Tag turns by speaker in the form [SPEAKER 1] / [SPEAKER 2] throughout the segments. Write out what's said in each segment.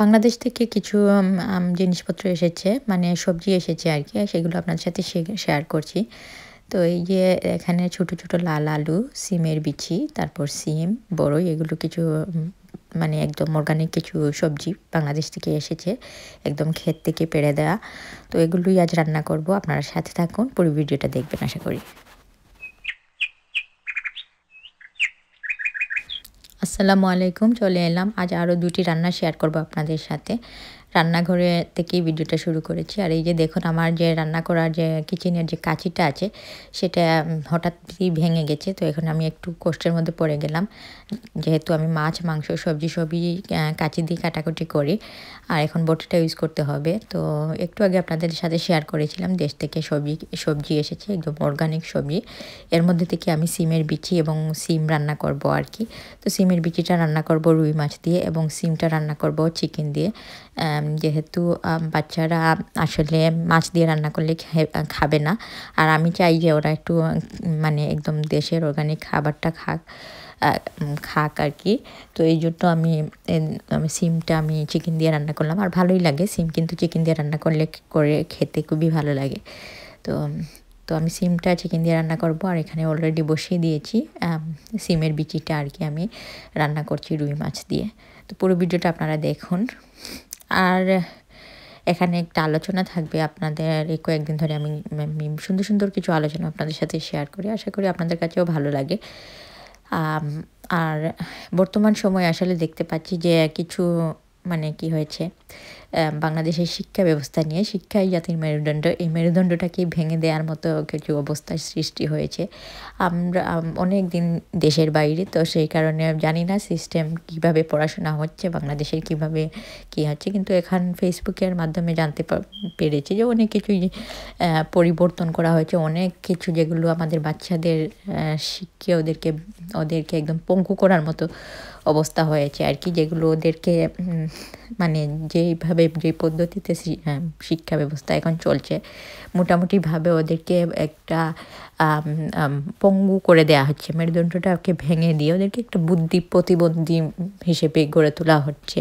[SPEAKER 1] বাংলাদেশ থেকে কিছু জিনিসপত্র এসেছে মানে সবজি এসেছে আর কি সেগুলো আপনাদের সাথে শেয়ার করছি তো এই যে এখানে ছোট ছোট লাল আলু সিমের বিচি তারপর সিম বড়ই এগুলো কিছু মানে একদম অর্গানিক কিছু সবজি বাংলাদেশ থেকে এসেছে একদম ক্ষেত থেকে পেড়ে দেওয়া তো এগুলোই আজ রান্না করব আপনারা সাথে থাকুন পুরো ভিডিওটা দেখবেন আশা করি আসসালামু আলাইকুম চলে এলাম আজ আরও দুটি রান্না শেয়ার করব আপনাদের সাথে রান্নাঘরে থেকেই ভিডিওটা শুরু করেছি আর এই যে দেখুন আমার যে রান্না করার যে কিচেনের যে কাঁচিটা আছে সেটা হঠাৎই ভেঙে গেছে তো এখন আমি একটু কষ্টের মধ্যে পড়ে গেলাম যেহেতু আমি মাছ মাংস সবজি সবই কাঁচি দিয়ে কাটাকুটি করি আর এখন বটিটা ইউজ করতে হবে তো একটু আগে আপনাদের সাথে শেয়ার করেছিলাম দেশ থেকে সবজি সবজি এসেছে একদম অর্গানিক সবজি এর মধ্যে থেকে আমি সিমের বিচি এবং সিম রান্না করব আর কি তো সিমের বিচিটা রান্না করব রুই মাছ দিয়ে এবং সিমটা রান্না করব চিকেন দিয়ে যেহেতু বাচ্চারা আসলে মাছ দিয়ে রান্না করলে খাবে না আর আমি চাই যে ওরা একটু মানে একদম দেশের অর্গানিক খাবারটা খাক খাক আর কি তো এই জন্য আমি সিমটা আমি চিকেন দিয়ে রান্না করলাম আর ভালোই লাগে সিম কিন্তু চিকেন দিয়ে রান্না করলে করে খেতে খুবই ভালো লাগে তো তো আমি সিমটা চিকেন দিয়ে রান্না করব আর এখানে অলরেডি বসিয়ে দিয়েছি সিমের বিচিটা আর কি আমি রান্না করছি রুই মাছ দিয়ে তো পুরো ভিডিওটা আপনারা দেখুন আর এখানে একটা আলোচনা থাকবে আপনাদের এই কয়েকদিন ধরে আমি সুন্দর সুন্দর কিছু আলোচনা আপনাদের সাথে শেয়ার করি আশা করি আপনাদের কাছেও ভালো লাগে আর বর্তমান সময়ে আসলে দেখতে পাচ্ছি যে কিছু মানে কি হয়েছে বাংলাদেশের শিক্ষা ব্যবস্থা নিয়ে শিক্ষাই জাতির মেরুদণ্ড এই মেরুদণ্ডটাকে ভেঙে দেওয়ার মতো কিছু অবস্থার সৃষ্টি হয়েছে আমরা অনেক দিন দেশের বাইরে তো সেই কারণে জানি না সিস্টেম কিভাবে পড়াশোনা হচ্ছে বাংলাদেশের কিভাবে কি হচ্ছে কিন্তু এখান ফেসবুকের মাধ্যমে জানতে পেরেছি যে অনেক কিছুই পরিবর্তন করা হয়েছে অনেক কিছু যেগুলো আমাদের বাচ্চাদের শিক্ষা ওদেরকে ওদেরকে একদম পঙ্কু করার মতো অবস্থা হয়েছে আর কি যেগুলো ওদেরকে মানে যেইভাবে যে পদ্ধতিতে শিক্ষা ব্যবস্থা এখন চলছে মোটামুটিভাবে ওদেরকে একটা পঙ্গু করে দেয়া হচ্ছে মেরুদণ্ডটাকে ভেঙে দিয়ে ওদেরকে একটা বুদ্ধি প্রতিবন্ধী হিসেবে গড়ে তোলা হচ্ছে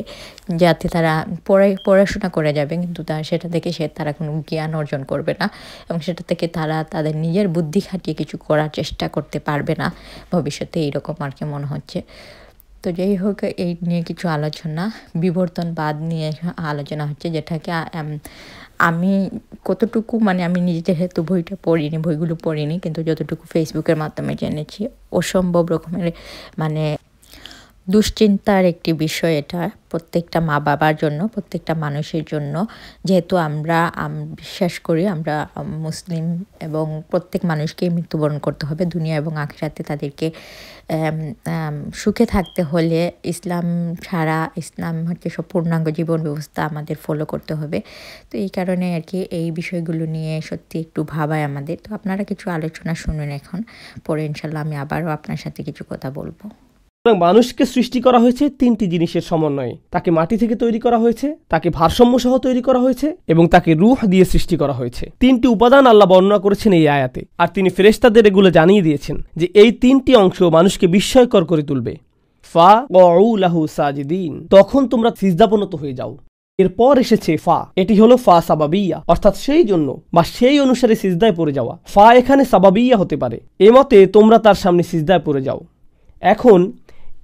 [SPEAKER 1] যাতে তারা পড়ে পড়াশোনা করে যাবে কিন্তু তা সেটা থেকে সে তারা কোনো জ্ঞান অর্জন করবে না এবং সেটা থেকে তারা তাদের নিজের বুদ্ধি খাটিয়ে কিছু করার চেষ্টা করতে পারবে না ভবিষ্যতে তো এইরকম আর কি মনে হচ্ছে তো যাই হোক এই নিয়ে কিছু আলোচনা বিবর্তনবাদ নিয়ে আলোচনা হচ্ছে যেটাকে আমি কতটুকু মানে আমি নিজে যেহেতু বইটা পড়িনি বইগুলো পড়িনি কিন্তু যতটুকু ফেসবুকের মাধ্যমে জেনেছি অসম্ভব রকমের মানে দুশ্চিন্তার একটি বিষয় এটা প্রত্যেকটা মা বাবার জন্য প্রত্যেকটা মানুষের জন্য যেহেতু আমরা বিশ্বাস করি আমরা মুসলিম এবং প্রত্যেক মানুষকেই মৃত্যুবরণ করতে হবে দুনিয়া এবং আখেরাতে তাদেরকে সুখে থাকতে হলে ইসলাম ছাড়া ইসলাম হচ্ছে সব পূর্ণাঙ্গ জীবন ব্যবস্থা আমাদের ফলো করতে হবে তো এই কারণে আর কি এই বিষয়গুলো নিয়ে সত্যি একটু ভাবায় আমাদের তো আপনারা কিছু আলোচনা শুনুন এখন পরে ইনশাল্লাহ আমি আবারও আপনার সাথে কিছু কথা বলবো
[SPEAKER 2] সুতরাং মানুষকে সৃষ্টি করা হয়েছে তিনটি জিনিসের সমন্বয়ে তাকে মাটি থেকে তৈরি করা হয়েছে তাকে ভারসাম্য সহ তৈরি করা হয়েছে এবং তাকে রুহ দিয়ে সৃষ্টি করা হয়েছে তিনটি উপাদান আল্লাহ বর্ণনা করেছেন এই আয়াতে আর তিনি ফেরেস্তাদের এগুলো জানিয়ে দিয়েছেন যে এই তিনটি অংশ মানুষকে বিস্ময়কর করে তুলবে ফা লাহু সাজিদিন তখন তোমরা সিজদাপনত হয়ে যাও এরপর এসেছে ফা এটি হলো ফা সাবাবিয়া অর্থাৎ সেই জন্য বা সেই অনুসারে সিজদায় পড়ে যাওয়া ফা এখানে সাবাবিয়া হতে পারে এমতে তোমরা তার সামনে সিজদায় পড়ে যাও এখন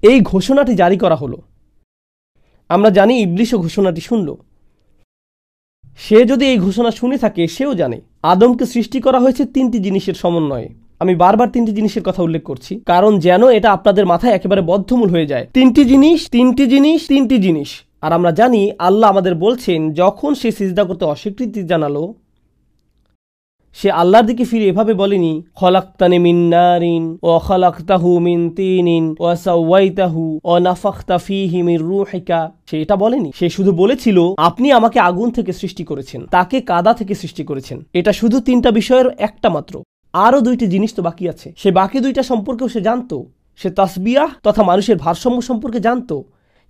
[SPEAKER 2] এই ঘোষণাটি জারি করা হলো আমরা জানি ইবলিশও ঘোষণাটি শুনল সে যদি এই ঘোষণা শুনে থাকে সেও জানে আদমকে সৃষ্টি করা হয়েছে তিনটি জিনিসের সমন্বয়ে আমি বারবার তিনটি জিনিসের কথা উল্লেখ করছি কারণ যেন এটা আপনাদের মাথায় একেবারে বদ্ধমূল হয়ে যায় তিনটি জিনিস তিনটি জিনিস তিনটি জিনিস আর আমরা জানি আল্লাহ আমাদের বলছেন যখন সে সিজদা করতে অস্বীকৃতি জানালো সে আল্লাহর দিকে ফিরে এভাবে বলেনি খলাক্তানে মিন নারিন ও খলাক্তাহু মিন তিনিন ও সাওয়াইতাহু ও নাফাখতা ফিহি মির রুহিকা সে এটা বলেনি সে শুধু বলেছিল আপনি আমাকে আগুন থেকে সৃষ্টি করেছেন তাকে কাদা থেকে সৃষ্টি করেছেন এটা শুধু তিনটা বিষয়ের একটা মাত্র আরও দুইটি জিনিস তো বাকি আছে সে বাকি দুইটা সম্পর্কেও সে জানতো সে তাসবিয়াহ তথা মানুষের ভারসাম্য সম্পর্কে জানতো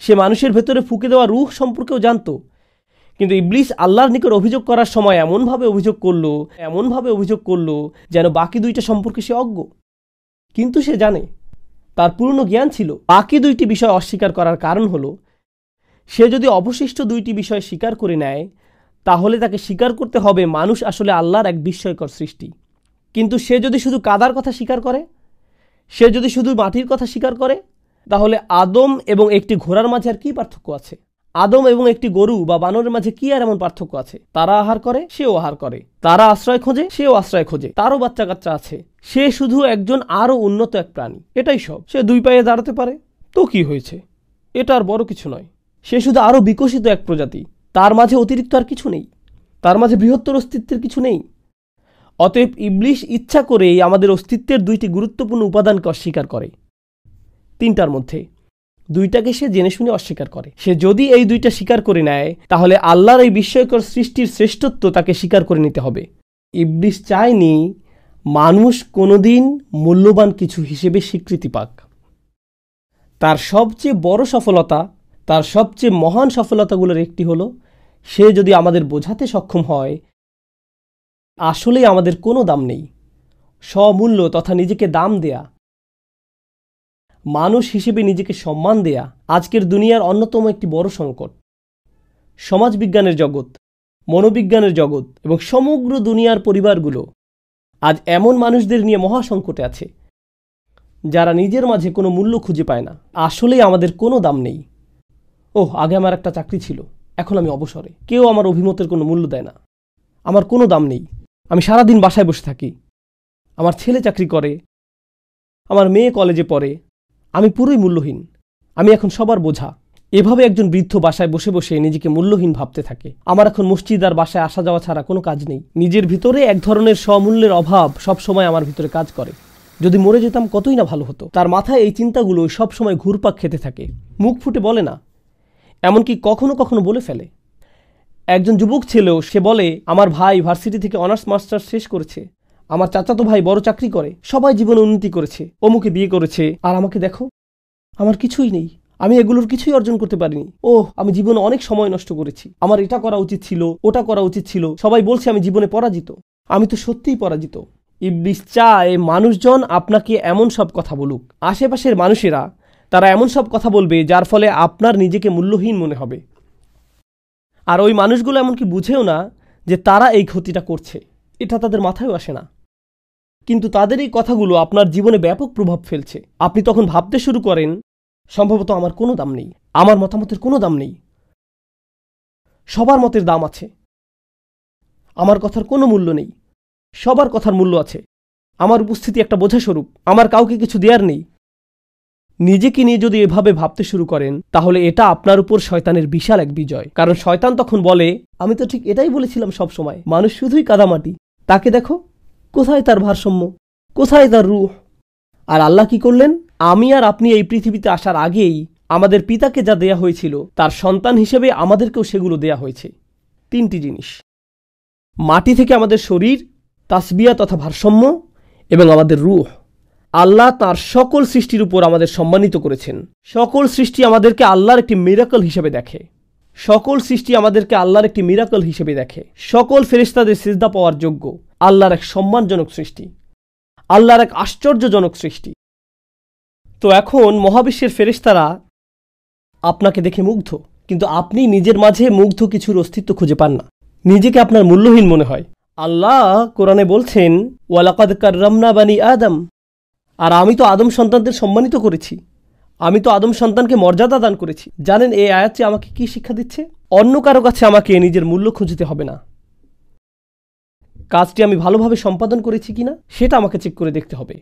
[SPEAKER 2] সে মানুষের ভেতরে ফুঁকে দেওয়া রুখ সম্পর্কেও জানতো কিন্তু ইবলিস আল্লাহর নিকট অভিযোগ করার সময় এমনভাবে অভিযোগ করলো এমনভাবে অভিযোগ করলো যেন বাকি দুইটা সম্পর্কে সে অজ্ঞ কিন্তু সে জানে তার পূর্ণ জ্ঞান ছিল বাকি দুইটি বিষয় অস্বীকার করার কারণ হলো সে যদি অবশিষ্ট দুইটি বিষয় স্বীকার করে নেয় তাহলে তাকে স্বীকার করতে হবে মানুষ আসলে আল্লাহর এক বিস্ময়কর সৃষ্টি কিন্তু সে যদি শুধু কাদার কথা স্বীকার করে সে যদি শুধু মাটির কথা স্বীকার করে তাহলে আদম এবং একটি ঘোড়ার মাঝে আর কী পার্থক্য আছে আদম এবং একটি গরু বা বানরের মাঝে কি আর এমন পার্থক্য আছে তারা আহার করে সেও আহার করে তারা আশ্রয় খোঁজে সেও আশ্রয় খোঁজে তারও বাচ্চা কাচ্চা আছে সে শুধু একজন আরও উন্নত এক প্রাণী এটাই সব সে দুই পায়ে দাঁড়াতে পারে তো কি হয়েছে এটা আর বড় কিছু নয় সে শুধু আরও বিকশিত এক প্রজাতি তার মাঝে অতিরিক্ত আর কিছু নেই তার মাঝে বৃহত্তর অস্তিত্বের কিছু নেই অতএব ইবলিশ ইচ্ছা করেই আমাদের অস্তিত্বের দুইটি গুরুত্বপূর্ণ উপাদানকে অস্বীকার করে তিনটার মধ্যে দুইটাকে সে জেনে শুনে অস্বীকার করে সে যদি এই দুইটা স্বীকার করে নেয় তাহলে আল্লাহর এই বিস্ময়কর সৃষ্টির শ্রেষ্ঠত্ব তাকে স্বীকার করে নিতে হবে ইবলিস চায়নি মানুষ কোনোদিন মূল্যবান কিছু হিসেবে স্বীকৃতি পাক তার সবচেয়ে বড় সফলতা তার সবচেয়ে মহান সফলতাগুলোর একটি হলো সে যদি আমাদের বোঝাতে সক্ষম হয় আসলেই আমাদের কোনো দাম নেই স্বমূল্য তথা নিজেকে দাম দেয়া মানুষ হিসেবে নিজেকে সম্মান দেয়া আজকের দুনিয়ার অন্যতম একটি বড় সংকট সমাজবিজ্ঞানের জগৎ মনোবিজ্ঞানের জগৎ এবং সমগ্র দুনিয়ার পরিবারগুলো আজ এমন মানুষদের নিয়ে মহাসংকটে আছে যারা নিজের মাঝে কোনো মূল্য খুঁজে পায় না আসলেই আমাদের কোনো দাম নেই ওহ আগে আমার একটা চাকরি ছিল এখন আমি অবসরে কেউ আমার অভিমতের কোনো মূল্য দেয় না আমার কোনো দাম নেই আমি সারাদিন বাসায় বসে থাকি আমার ছেলে চাকরি করে আমার মেয়ে কলেজে পড়ে আমি পুরোই মূল্যহীন আমি এখন সবার বোঝা এভাবে একজন বৃদ্ধ বাসায় বসে বসে নিজেকে মূল্যহীন ভাবতে থাকে আমার এখন মসজিদ আর বাসায় আসা যাওয়া ছাড়া কোনো কাজ নেই নিজের ভিতরে এক ধরনের স্বমূল্যের অভাব সবসময় আমার ভিতরে কাজ করে যদি মরে যেতাম কতই না ভালো হতো তার মাথায় এই চিন্তাগুলো সবসময় ঘুরপাক খেতে থাকে মুখ ফুটে বলে না এমনকি কখনো কখনো বলে ফেলে একজন যুবক ছিল সে বলে আমার ভাই ভার্সিটি থেকে অনার্স মাস্টার্স শেষ করেছে আমার চাচাতো ভাই বড় চাকরি করে সবাই জীবনে উন্নতি করেছে অমুকে বিয়ে করেছে আর আমাকে দেখো আমার কিছুই নেই আমি এগুলোর কিছুই অর্জন করতে পারিনি ও আমি জীবনে অনেক সময় নষ্ট করেছি আমার এটা করা উচিত ছিল ওটা করা উচিত ছিল সবাই বলছে আমি জীবনে পরাজিত আমি তো সত্যিই পরাজিত ইবলিস চায় মানুষজন আপনাকে এমন সব কথা বলুক আশেপাশের মানুষেরা তারা এমন সব কথা বলবে যার ফলে আপনার নিজেকে মূল্যহীন মনে হবে আর ওই মানুষগুলো এমনকি বুঝেও না যে তারা এই ক্ষতিটা করছে এটা তাদের মাথায়ও আসে না কিন্তু তাদের এই কথাগুলো আপনার জীবনে ব্যাপক প্রভাব ফেলছে আপনি তখন ভাবতে শুরু করেন সম্ভবত আমার কোনো দাম নেই আমার মতামতের কোনো দাম নেই সবার মতের দাম আছে আমার কথার কোনো মূল্য নেই সবার কথার মূল্য আছে আমার উপস্থিতি একটা বোঝা স্বরূপ আমার কাউকে কিছু দেয়ার নেই নিজেকে নিয়ে যদি এভাবে ভাবতে শুরু করেন তাহলে এটা আপনার উপর শয়তানের বিশাল এক বিজয় কারণ শয়তান তখন বলে আমি তো ঠিক এটাই বলেছিলাম সব সময় মানুষ শুধুই কাদামাটি তাকে দেখো কোথায় তার ভারসাম্য কোথায় তার রুহ আর আল্লাহ কি করলেন আমি আর আপনি এই পৃথিবীতে আসার আগেই আমাদের পিতাকে যা দেয়া হয়েছিল তার সন্তান হিসেবে আমাদেরকেও সেগুলো দেয়া হয়েছে তিনটি জিনিস মাটি থেকে আমাদের শরীর তাসবিয়া তথা ভারসাম্য এবং আমাদের রুহ আল্লাহ তার সকল সৃষ্টির উপর আমাদের সম্মানিত করেছেন সকল সৃষ্টি আমাদেরকে আল্লাহর একটি মিরাকল হিসেবে দেখে সকল সৃষ্টি আমাদেরকে আল্লাহর একটি মিরাকল হিসেবে দেখে সকল ফেরিস্তাদের সিজদা পাওয়ার যোগ্য আল্লাহর এক সম্মানজনক সৃষ্টি আল্লাহর এক আশ্চর্যজনক সৃষ্টি তো এখন মহাবিশ্বের ফেরিস্তারা আপনাকে দেখে মুগ্ধ কিন্তু আপনি নিজের মাঝে মুগ্ধ কিছুর অস্তিত্ব খুঁজে পান না নিজেকে আপনার মূল্যহীন মনে হয় আল্লাহ কোরআনে বলছেন ওয়ালাকাদ কার্রামনা বানী আদম আর আমি তো আদম সন্তানদের সম্মানিত করেছি আমি তো আদম সন্তানকে মর্যাদা দান করেছি জানেন এই আয়াতটি আমাকে কি শিক্ষা দিচ্ছে অন্য কারো কাছে আমাকে নিজের মূল্য খুঁজতে হবে না কাজটি আমি
[SPEAKER 1] ভালোভাবে সম্পাদন করেছি কিনা সেটা আমাকে চেক করে দেখতে হবে